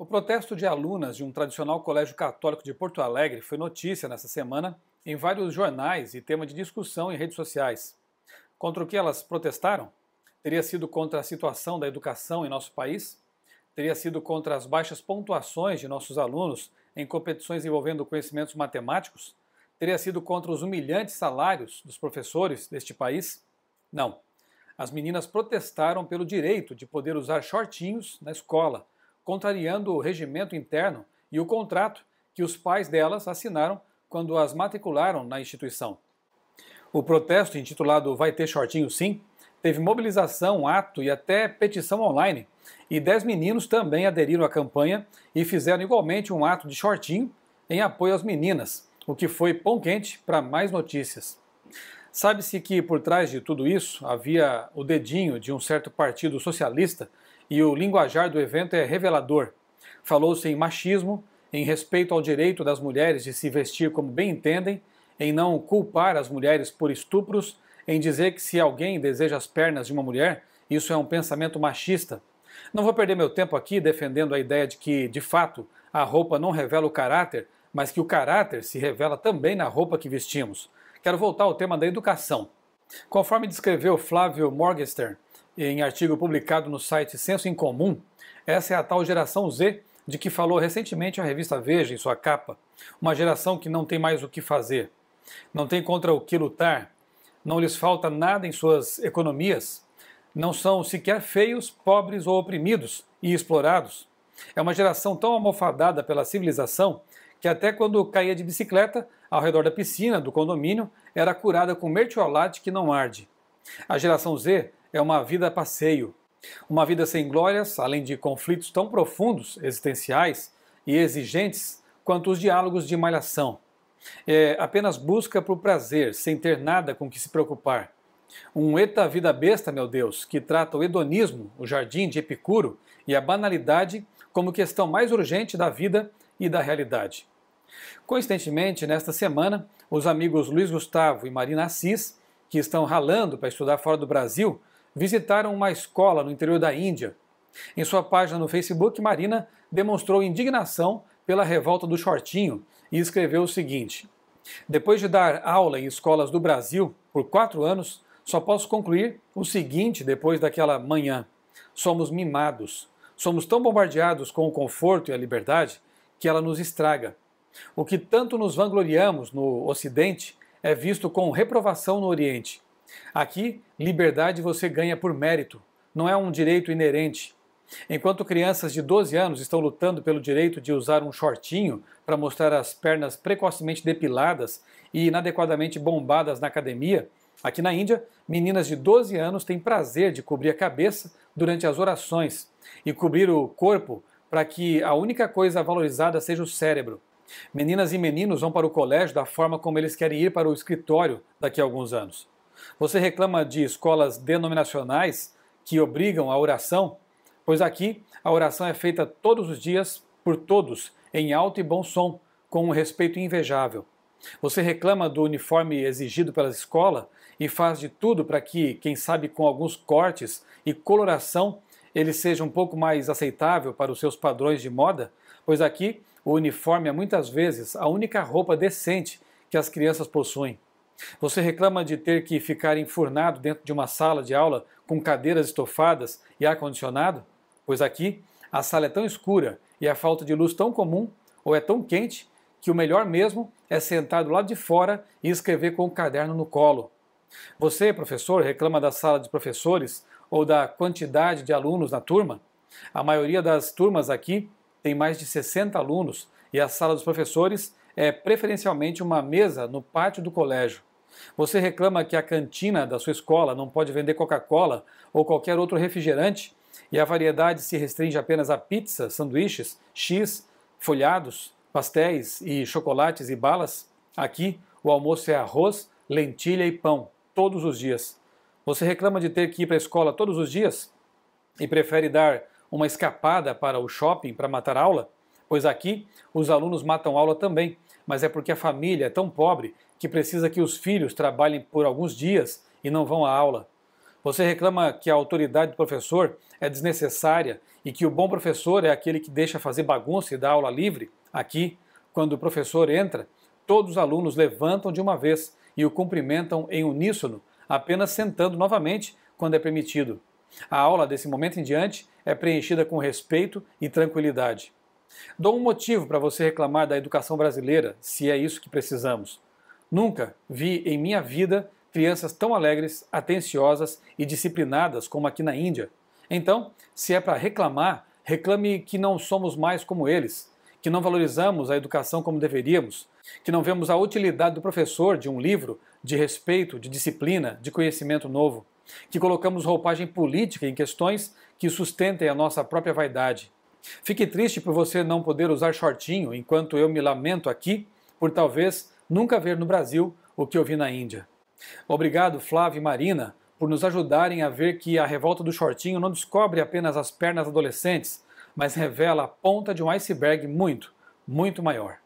O protesto de alunas de um tradicional colégio católico de Porto Alegre foi notícia nessa semana em vários jornais e tema de discussão em redes sociais. Contra o que elas protestaram? Teria sido contra a situação da educação em nosso país? Teria sido contra as baixas pontuações de nossos alunos em competições envolvendo conhecimentos matemáticos? Teria sido contra os humilhantes salários dos professores deste país? Não. As meninas protestaram pelo direito de poder usar shortinhos na escola contrariando o regimento interno e o contrato que os pais delas assinaram quando as matricularam na instituição. O protesto, intitulado Vai Ter Shortinho Sim, teve mobilização, ato e até petição online. E dez meninos também aderiram à campanha e fizeram igualmente um ato de shortinho em apoio às meninas, o que foi pão quente para mais notícias. Sabe-se que por trás de tudo isso havia o dedinho de um certo partido socialista e o linguajar do evento é revelador. Falou-se em machismo, em respeito ao direito das mulheres de se vestir como bem entendem, em não culpar as mulheres por estupros, em dizer que se alguém deseja as pernas de uma mulher, isso é um pensamento machista. Não vou perder meu tempo aqui defendendo a ideia de que, de fato, a roupa não revela o caráter, mas que o caráter se revela também na roupa que vestimos quero voltar ao tema da educação. Conforme descreveu Flávio Morgenstern em artigo publicado no site Senso em Comum, essa é a tal geração Z de que falou recentemente a revista Veja em sua capa. Uma geração que não tem mais o que fazer, não tem contra o que lutar, não lhes falta nada em suas economias, não são sequer feios, pobres ou oprimidos e explorados. É uma geração tão almofadada pela civilização que até quando caía de bicicleta ao redor da piscina do condomínio era curada com mertiolate que não arde. A geração Z é uma vida a passeio, uma vida sem glórias, além de conflitos tão profundos, existenciais e exigentes quanto os diálogos de malhação. É apenas busca por prazer, sem ter nada com que se preocupar. Um eta vida besta, meu Deus, que trata o hedonismo, o jardim de Epicuro e a banalidade como questão mais urgente da vida e da realidade. Coincidentemente, nesta semana, os amigos Luiz Gustavo e Marina Assis, que estão ralando para estudar fora do Brasil, visitaram uma escola no interior da Índia. Em sua página no Facebook, Marina demonstrou indignação pela revolta do shortinho e escreveu o seguinte: Depois de dar aula em escolas do Brasil por quatro anos, só posso concluir o seguinte depois daquela manhã: somos mimados, somos tão bombardeados com o conforto e a liberdade que ela nos estraga. O que tanto nos vangloriamos no Ocidente é visto com reprovação no Oriente. Aqui, liberdade você ganha por mérito, não é um direito inerente. Enquanto crianças de 12 anos estão lutando pelo direito de usar um shortinho para mostrar as pernas precocemente depiladas e inadequadamente bombadas na academia, aqui na Índia, meninas de 12 anos têm prazer de cobrir a cabeça durante as orações e cobrir o corpo para que a única coisa valorizada seja o cérebro. Meninas e meninos vão para o colégio da forma como eles querem ir para o escritório daqui a alguns anos. Você reclama de escolas denominacionais que obrigam a oração? Pois aqui a oração é feita todos os dias por todos, em alto e bom som, com um respeito invejável. Você reclama do uniforme exigido pela escola e faz de tudo para que, quem sabe com alguns cortes e coloração, ele seja um pouco mais aceitável para os seus padrões de moda? Pois aqui o uniforme é muitas vezes a única roupa decente que as crianças possuem. Você reclama de ter que ficar enfurnado dentro de uma sala de aula com cadeiras estofadas e ar-condicionado? Pois aqui a sala é tão escura e a falta de luz tão comum ou é tão quente que o melhor mesmo é sentar do lado de fora e escrever com o caderno no colo. Você, professor, reclama da sala de professores ou da quantidade de alunos na turma? A maioria das turmas aqui tem mais de 60 alunos e a sala dos professores é preferencialmente uma mesa no pátio do colégio. Você reclama que a cantina da sua escola não pode vender Coca-Cola ou qualquer outro refrigerante e a variedade se restringe apenas a pizza, sanduíches, X, folhados, pastéis e chocolates e balas? Aqui, o almoço é arroz, lentilha e pão, todos os dias. Você reclama de ter que ir para a escola todos os dias e prefere dar uma escapada para o shopping para matar aula? Pois aqui os alunos matam aula também, mas é porque a família é tão pobre que precisa que os filhos trabalhem por alguns dias e não vão à aula. Você reclama que a autoridade do professor é desnecessária e que o bom professor é aquele que deixa fazer bagunça e dá aula livre? Aqui, quando o professor entra, todos os alunos levantam de uma vez e o cumprimentam em uníssono, apenas sentando novamente quando é permitido. A aula desse momento em diante é preenchida com respeito e tranquilidade. Dou um motivo para você reclamar da educação brasileira, se é isso que precisamos. Nunca vi em minha vida crianças tão alegres, atenciosas e disciplinadas como aqui na Índia. Então, se é para reclamar, reclame que não somos mais como eles, que não valorizamos a educação como deveríamos, que não vemos a utilidade do professor de um livro de respeito, de disciplina, de conhecimento novo que colocamos roupagem política em questões que sustentem a nossa própria vaidade. Fique triste por você não poder usar shortinho, enquanto eu me lamento aqui por talvez nunca ver no Brasil o que eu vi na Índia. Obrigado, Flávio e Marina, por nos ajudarem a ver que a revolta do shortinho não descobre apenas as pernas adolescentes, mas revela a ponta de um iceberg muito, muito maior.